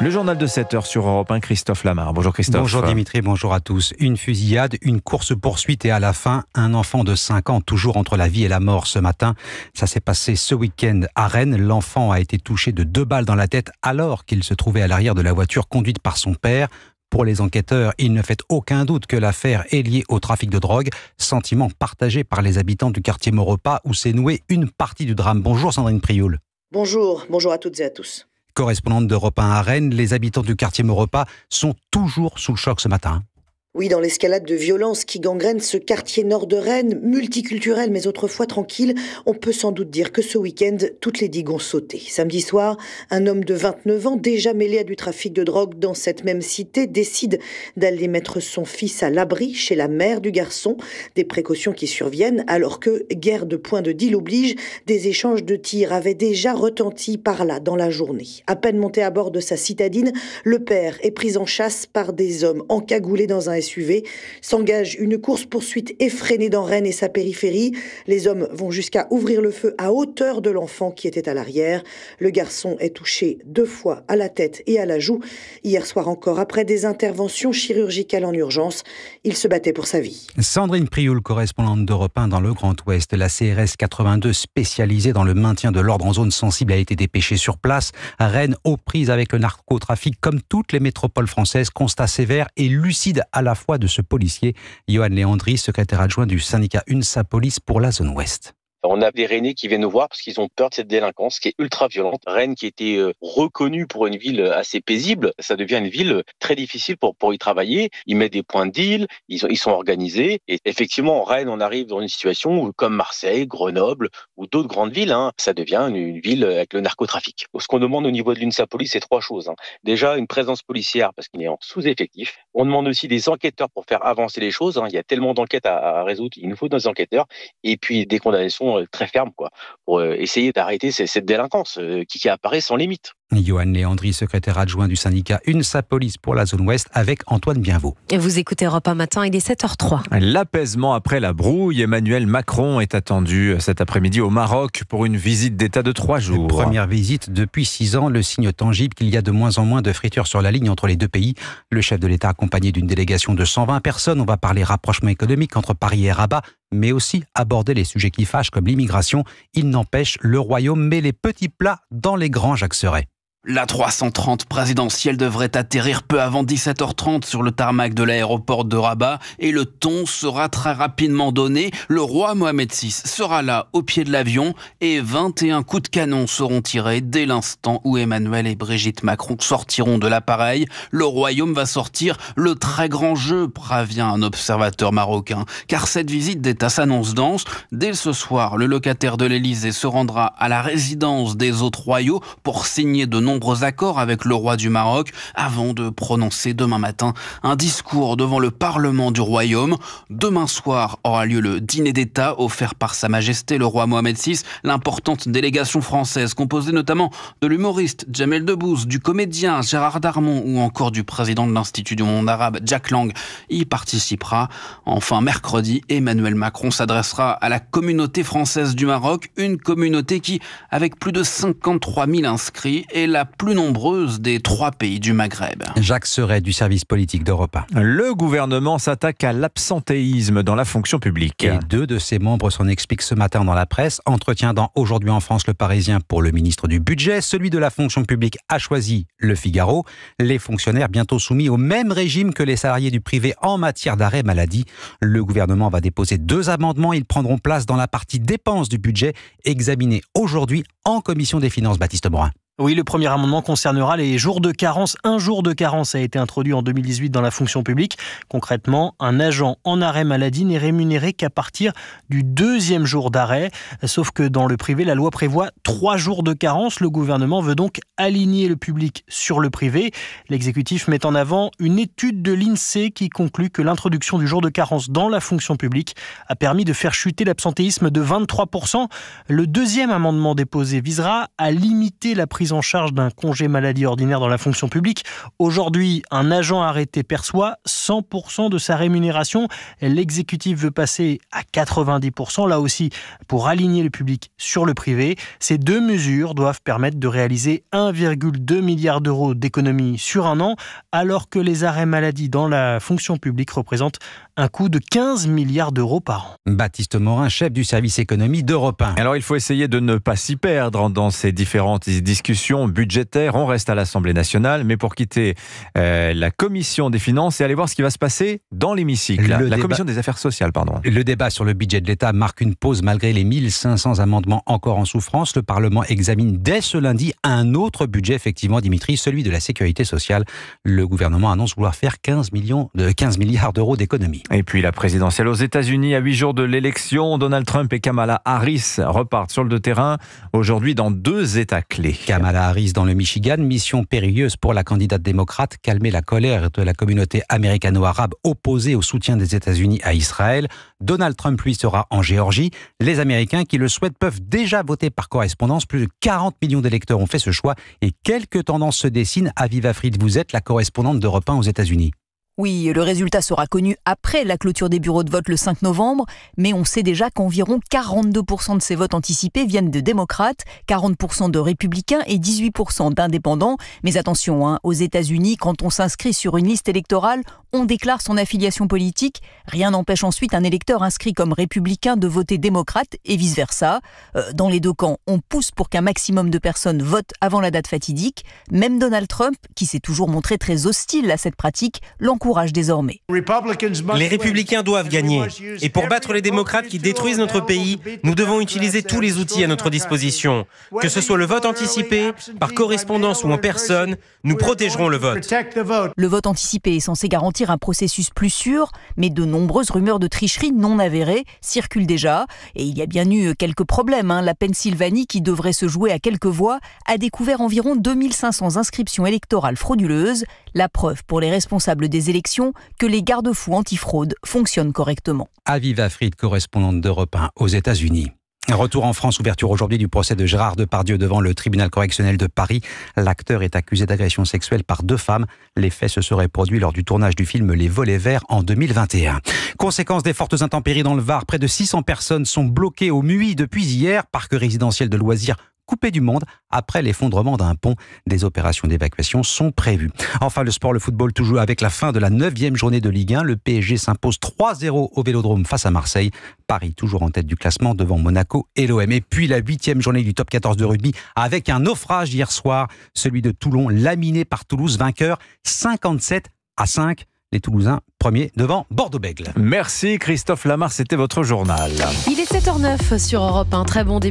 Le journal de 7 h sur Europe 1, Christophe Lamar. Bonjour Christophe. Bonjour Dimitri, bonjour à tous. Une fusillade, une course-poursuite et à la fin, un enfant de 5 ans toujours entre la vie et la mort ce matin. Ça s'est passé ce week-end à Rennes. L'enfant a été touché de deux balles dans la tête alors qu'il se trouvait à l'arrière de la voiture conduite par son père. Pour les enquêteurs, il ne fait aucun doute que l'affaire est liée au trafic de drogue, sentiment partagé par les habitants du quartier Maurepas où s'est nouée une partie du drame. Bonjour Sandrine Prioul. Bonjour, bonjour à toutes et à tous correspondante d'Europe 1 à Rennes. Les habitants du quartier Maurepas sont toujours sous le choc ce matin. Oui, dans l'escalade de violence qui gangrène ce quartier nord de Rennes, multiculturel mais autrefois tranquille, on peut sans doute dire que ce week-end, toutes les digues ont sauté. Samedi soir, un homme de 29 ans, déjà mêlé à du trafic de drogue dans cette même cité, décide d'aller mettre son fils à l'abri chez la mère du garçon. Des précautions qui surviennent alors que, guerre de points de deal oblige, des échanges de tirs avaient déjà retenti par là dans la journée. À peine monté à bord de sa citadine, le père est pris en chasse par des hommes encagoulés dans un s'engage une course-poursuite effrénée dans Rennes et sa périphérie. Les hommes vont jusqu'à ouvrir le feu à hauteur de l'enfant qui était à l'arrière. Le garçon est touché deux fois à la tête et à la joue. Hier soir encore, après des interventions chirurgicales en urgence, il se battait pour sa vie. Sandrine Prioul, correspondante d'Europe 1 dans le Grand Ouest, la CRS 82 spécialisée dans le maintien de l'ordre en zone sensible a été dépêchée sur place. Rennes, aux prises avec le narcotrafic, comme toutes les métropoles françaises, constat sévère et lucide à la la foi de ce policier, Johan Léandri, secrétaire adjoint du syndicat UNSA Police pour la zone ouest. On a des Rennais qui viennent nous voir parce qu'ils ont peur de cette délinquance qui est ultra violente. Rennes, qui était euh, reconnue pour une ville euh, assez paisible, ça devient une ville euh, très difficile pour, pour y travailler. Ils mettent des points de deal, ils, sont organisés. Et effectivement, Rennes, on arrive dans une situation où, comme Marseille, Grenoble ou d'autres grandes villes, hein, ça devient une, ville avec le narcotrafic. Ce qu'on demande au niveau de l'UNSA Police, c'est trois choses. Hein. Déjà, une présence policière parce qu'il est en sous-effectif. On demande aussi des enquêteurs pour faire avancer les choses. Hein. Il y a tellement d'enquêtes à, résoudre, il nous faut des enquêteurs. Et puis, des condamnations euh, très ferme, quoi, pour euh, essayer d'arrêter cette délinquance euh, qui, apparaît sans limite. Johan Léandry, secrétaire adjoint du syndicat sa Police pour la zone ouest, avec Antoine Bienveau. vous écoutez Europe 1 matin, il est 7h03. L'apaisement après la brouille, Emmanuel Macron est attendu cet après-midi au Maroc pour une visite d'État de trois jours. première visite depuis six ans, le signe tangible qu'il y a de moins en moins de fritures sur la ligne entre les deux pays. Le chef de l'État accompagné d'une délégation de 120 personnes, on va parler rapprochement économique entre Paris et Rabat, mais aussi aborder les sujets qui fâchent comme l'immigration. Il n'empêche, le royaume met les petits plats dans les grands Jacques la 330 présidentielle devrait atterrir peu avant 17h30 sur le tarmac de l'aéroport de Rabat et le ton sera très rapidement donné. Le roi Mohamed VI sera là au pied de l'avion et 21 coups de canon seront tirés dès l'instant où Emmanuel et Brigitte Macron sortiront de l'appareil. Le royaume va sortir le très grand jeu, prévient un observateur marocain, car cette visite d'État s'annonce dense. Dès ce soir, le locataire de l'Élysée se rendra à la résidence des autres royaux pour signer de nombreux accords avec le roi du Maroc avant de prononcer demain matin un discours devant le Parlement du Royaume. Demain soir aura lieu le dîner d'État offert par Sa Majesté le roi Mohamed VI, l'importante délégation française composée notamment de l'humoriste Jamel Debbouze, du comédien Gérard Darmon ou encore du président de l'Institut du monde arabe Jack Lang y participera. Enfin, mercredi, Emmanuel Macron s'adressera à la communauté française du Maroc, une communauté qui, avec plus de 53 000 inscrits, est la la plus nombreuse des trois pays du Maghreb. Jacques Serret du service politique d'Europa. Le gouvernement s'attaque à l'absentéisme dans la fonction publique. Et deux de ses membres s'en expliquent ce matin dans la presse. Entretien dans Aujourd'hui en France le Parisien pour le ministre du Budget. Celui de la fonction publique a choisi le Figaro. Les fonctionnaires bientôt soumis au même régime que les salariés du privé en matière d'arrêt maladie. Le gouvernement va déposer deux amendements. Ils prendront place dans la partie dépenses du budget examinée aujourd'hui en commission des finances Baptiste Brun. Oui, le premier amendement concernera les jours de carence. Un jour de carence a été introduit en 2018 dans la fonction publique. Concrètement, un agent en arrêt maladie n'est rémunéré qu'à partir du deuxième jour d'arrêt. Sauf que dans le privé, la loi prévoit trois jours de carence. Le gouvernement veut donc aligner le public sur le privé. L'exécutif met en avant une étude de l'INSEE qui conclut que l'introduction du jour de carence dans la fonction publique a permis de faire chuter l'absentéisme de 23%. Le deuxième amendement déposé visera à limiter la prise en charge d'un congé maladie ordinaire dans la fonction publique. Aujourd'hui, un agent arrêté perçoit 100% de sa rémunération. L'exécutif veut passer à 90%, là aussi, pour aligner le public sur le privé. Ces deux mesures doivent permettre de réaliser 1,2 milliard d'euros d'économies sur un an, alors que les arrêts maladie dans la fonction publique représentent un coût de 15 milliards d'euros par an. Baptiste Morin, chef du service économie d'Europe 1. Alors il faut essayer de ne pas s'y perdre dans ces différentes discussions budgétaire, On reste à l'Assemblée nationale, mais pour quitter euh, la commission des finances et aller voir ce qui va se passer dans l'hémicycle. La commission des affaires sociales, pardon. Le débat sur le budget de l'État marque une pause malgré les 1500 amendements encore en souffrance. Le Parlement examine dès ce lundi un autre budget, effectivement, Dimitri, celui de la sécurité sociale. Le gouvernement annonce vouloir faire 15, millions de, 15 milliards d'euros d'économie Et puis la présidentielle aux États-Unis, à huit jours de l'élection, Donald Trump et Kamala Harris repartent sur le terrain aujourd'hui dans deux États clés. Kamala la Harris dans le Michigan, mission périlleuse pour la candidate démocrate, calmer la colère de la communauté américano-arabe opposée au soutien des États-Unis à Israël. Donald Trump, lui, sera en Géorgie. Les Américains qui le souhaitent peuvent déjà voter par correspondance. Plus de 40 millions d'électeurs ont fait ce choix et quelques tendances se dessinent. Aviva Fried, vous êtes la correspondante d'Europe 1 aux États-Unis. Oui, le résultat sera connu après la clôture des bureaux de vote le 5 novembre, mais on sait déjà qu'environ 42% de ces votes anticipés viennent de démocrates, 40% de républicains et 18% d'indépendants. Mais attention, hein, aux États-Unis, quand on s'inscrit sur une liste électorale, on déclare son affiliation politique. Rien n'empêche ensuite un électeur inscrit comme républicain de voter démocrate et vice-versa. Euh, dans les deux camps, on pousse pour qu'un maximum de personnes votent avant la date fatidique. Même Donald Trump, qui s'est toujours montré très hostile à cette pratique, l'encourage désormais. Les républicains doivent gagner. Et pour battre les démocrates qui détruisent notre pays, nous devons utiliser tous les outils à notre disposition. Que ce soit le vote anticipé, par correspondance ou en personne, nous protégerons le vote. Le vote anticipé est censé garantir un processus plus sûr, mais de nombreuses rumeurs de tricherie non avérées circulent déjà. Et il y a bien eu quelques problèmes. Hein. La Pennsylvanie, qui devrait se jouer à quelques voix, a découvert environ 2500 inscriptions électorales frauduleuses. La preuve pour les responsables des élections que les garde-fous antifraude fonctionnent correctement. Aviva Fried, correspondante d'Europe 1 aux États-Unis. Retour en France, ouverture aujourd'hui du procès de Gérard Depardieu devant le tribunal correctionnel de Paris. L'acteur est accusé d'agression sexuelle par deux femmes. Les faits se seraient produits lors du tournage du film Les Volets Verts en 2021. Conséquence des fortes intempéries dans le Var, près de 600 personnes sont bloquées au MUI depuis hier, parc résidentiel de loisirs Coupé du monde après l'effondrement d'un pont. Des opérations d'évacuation sont prévues. Enfin, le sport, le football, toujours avec la fin de la 9e journée de Ligue 1. Le PSG s'impose 3-0 au Vélodrome face à Marseille. Paris toujours en tête du classement devant Monaco et l'OM. Et puis la 8e journée du top 14 de rugby avec un naufrage hier soir, celui de Toulon, laminé par Toulouse, vainqueur 57 à 5. Les Toulousains premiers devant Bordeaux-Bègle. Merci Christophe Lamar, c'était votre journal. Il est 7h09 sur Europe un très bon début.